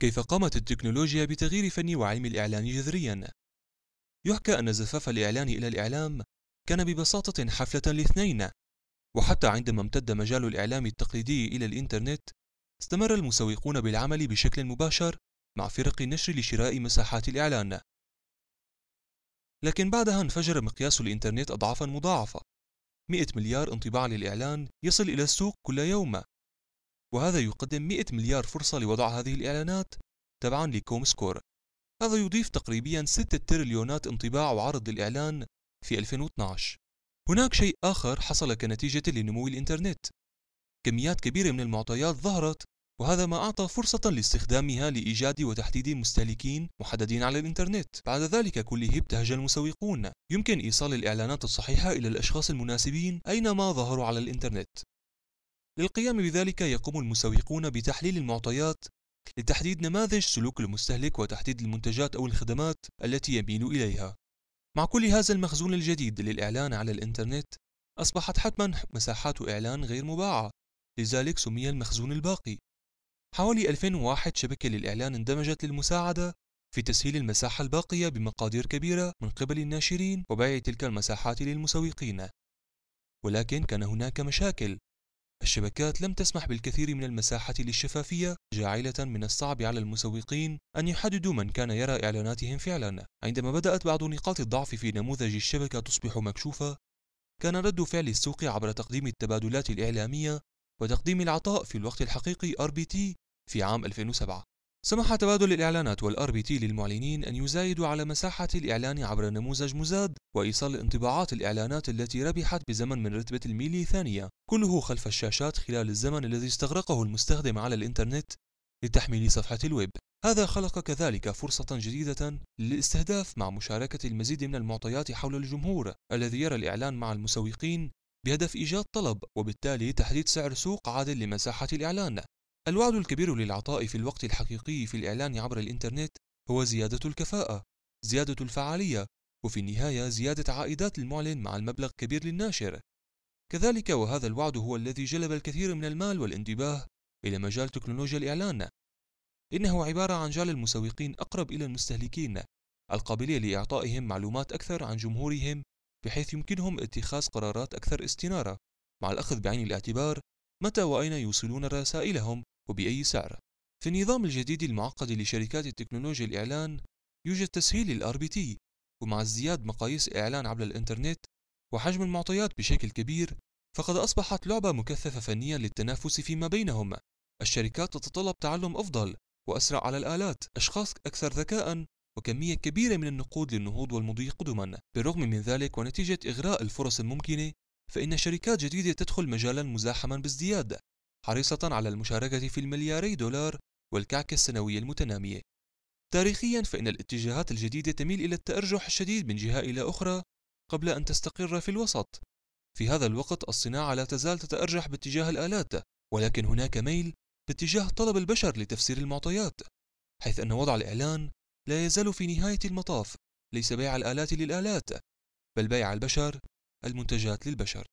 كيف قامت التكنولوجيا بتغيير فن وعلم الإعلان جذريا يحكى أن زفاف الإعلان إلى الإعلام كان ببساطة حفلة لاثنين وحتى عندما امتد مجال الإعلام التقليدي إلى الإنترنت استمر المسوقون بالعمل بشكل مباشر مع فرق النشر لشراء مساحات الإعلان لكن بعدها انفجر مقياس الإنترنت أضعافا مضاعفة 100 مليار انطباع للإعلان يصل إلى السوق كل يوم وهذا يقدم 100 مليار فرصة لوضع هذه الإعلانات تبعا لكوم سكور هذا يضيف تقريبا 6 تريليونات انطباع وعرض للإعلان في 2012 هناك شيء آخر حصل كنتيجة لنمو الإنترنت كميات كبيرة من المعطيات ظهرت وهذا ما أعطى فرصة لاستخدامها لإيجاد وتحديد مستهلكين محددين على الإنترنت بعد ذلك كله ابتهج المسوقون يمكن إيصال الإعلانات الصحيحة إلى الأشخاص المناسبين أينما ظهروا على الإنترنت للقيام بذلك يقوم المسوقون بتحليل المعطيات لتحديد نماذج سلوك المستهلك وتحديد المنتجات أو الخدمات التي يميل إليها. مع كل هذا المخزون الجديد للإعلان على الإنترنت أصبحت حتما مساحات إعلان غير مباعة لذلك سمي المخزون الباقي حوالي 2001 شبكة للإعلان اندمجت للمساعدة في تسهيل المساحة الباقية بمقادير كبيرة من قبل الناشرين وبيع تلك المساحات للمسوقين ولكن كان هناك مشاكل الشبكات لم تسمح بالكثير من المساحة للشفافية جاعلة من الصعب على المسوقين أن يحددوا من كان يرى إعلاناتهم فعلا عندما بدأت بعض نقاط الضعف في نموذج الشبكة تصبح مكشوفة كان رد فعل السوق عبر تقديم التبادلات الإعلامية وتقديم العطاء في الوقت الحقيقي RBT في عام 2007 سمح تبادل الإعلانات والآر بي تي للمعلنين أن يزايدوا على مساحة الإعلان عبر نموذج مزاد وإيصال انطباعات الإعلانات التي ربحت بزمن من رتبة الميلي ثانية كله خلف الشاشات خلال الزمن الذي استغرقه المستخدم على الإنترنت لتحميل صفحة الويب هذا خلق كذلك فرصة جديدة للاستهداف مع مشاركة المزيد من المعطيات حول الجمهور الذي يرى الإعلان مع المسوقين بهدف إيجاد طلب وبالتالي تحديد سعر سوق عادل لمساحة الإعلان الوعد الكبير للعطاء في الوقت الحقيقي في الإعلان عبر الإنترنت هو زيادة الكفاءة، زيادة الفعالية، وفي النهاية زيادة عائدات المعلن مع المبلغ كبير للناشر. كذلك وهذا الوعد هو الذي جلب الكثير من المال والانتباه إلى مجال تكنولوجيا الإعلان. إنه عبارة عن جعل المسوقين أقرب إلى المستهلكين، القابلية لإعطائهم معلومات أكثر عن جمهورهم بحيث يمكنهم اتخاذ قرارات أكثر استنارة، مع الأخذ بعين الاعتبار متى وأين يوصلون رسائلهم وبأي سعر في النظام الجديد المعقد لشركات التكنولوجيا الإعلان يوجد تسهيل للار بي تي ومع ازدياد مقاييس الإعلان عبر الإنترنت وحجم المعطيات بشكل كبير فقد أصبحت لعبة مكثفة فنيا للتنافس فيما بينهم الشركات تتطلب تعلم أفضل وأسرع على الآلات أشخاص أكثر ذكاء وكمية كبيرة من النقود للنهوض والمضي قدما بالرغم من ذلك ونتيجة إغراء الفرص الممكنة فإن شركات جديدة تدخل مجالا مزاحما بازدياد حريصة على المشاركة في الملياري دولار والكعكة السنوية المتنامية. تاريخيا فإن الاتجاهات الجديدة تميل إلى التأرجح الشديد من جهة إلى أخرى قبل أن تستقر في الوسط. في هذا الوقت الصناعة لا تزال تتأرجح باتجاه الآلات، ولكن هناك ميل باتجاه طلب البشر لتفسير المعطيات، حيث أن وضع الإعلان لا يزال في نهاية المطاف ليس بيع الآلات للآلات، بل بيع البشر المنتجات للبشر.